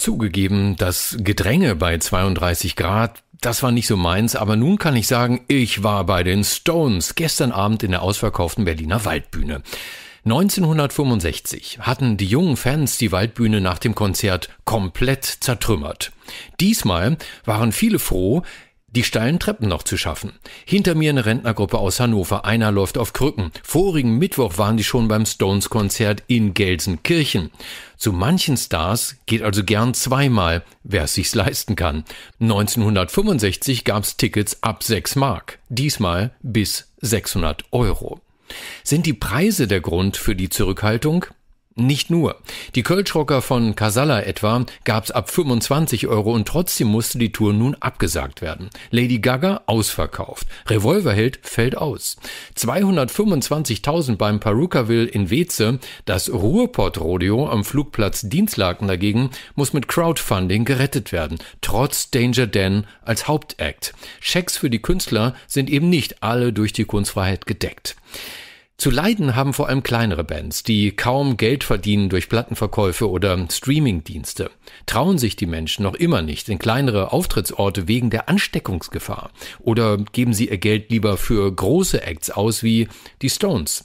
Zugegeben, das Gedränge bei 32 Grad, das war nicht so meins, aber nun kann ich sagen, ich war bei den Stones gestern Abend in der ausverkauften Berliner Waldbühne. 1965 hatten die jungen Fans die Waldbühne nach dem Konzert komplett zertrümmert. Diesmal waren viele froh, die steilen Treppen noch zu schaffen. Hinter mir eine Rentnergruppe aus Hannover, einer läuft auf Krücken. Vorigen Mittwoch waren die schon beim Stones-Konzert in Gelsenkirchen. Zu manchen Stars geht also gern zweimal, wer es sich leisten kann. 1965 gab's Tickets ab 6 Mark, diesmal bis 600 Euro. Sind die Preise der Grund für die Zurückhaltung? Nicht nur. Die Kölschrocker von Casala etwa gab's ab 25 Euro und trotzdem musste die Tour nun abgesagt werden. Lady Gaga ausverkauft. Revolverheld fällt aus. 225.000 beim Perukaville in Weze. Das ruhrport rodeo am Flugplatz Dienstlaken dagegen muss mit Crowdfunding gerettet werden. Trotz Danger Dan als Hauptact. Schecks für die Künstler sind eben nicht alle durch die Kunstfreiheit gedeckt. Zu leiden haben vor allem kleinere Bands, die kaum Geld verdienen durch Plattenverkäufe oder Streamingdienste. Trauen sich die Menschen noch immer nicht in kleinere Auftrittsorte wegen der Ansteckungsgefahr oder geben sie ihr Geld lieber für große Acts aus wie die Stones.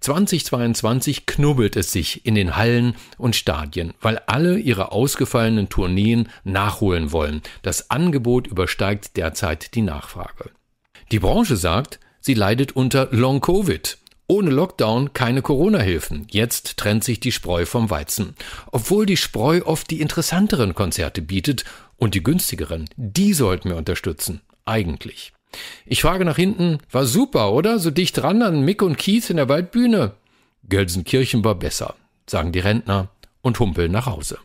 2022 knubbelt es sich in den Hallen und Stadien, weil alle ihre ausgefallenen Tourneen nachholen wollen. Das Angebot übersteigt derzeit die Nachfrage. Die Branche sagt, sie leidet unter Long Covid. Ohne Lockdown keine Corona-Hilfen. Jetzt trennt sich die Spreu vom Weizen. Obwohl die Spreu oft die interessanteren Konzerte bietet und die günstigeren, die sollten wir unterstützen. Eigentlich. Ich frage nach hinten, war super, oder? So dicht dran an Mick und Keith in der Waldbühne. Gelsenkirchen war besser, sagen die Rentner und humpeln nach Hause.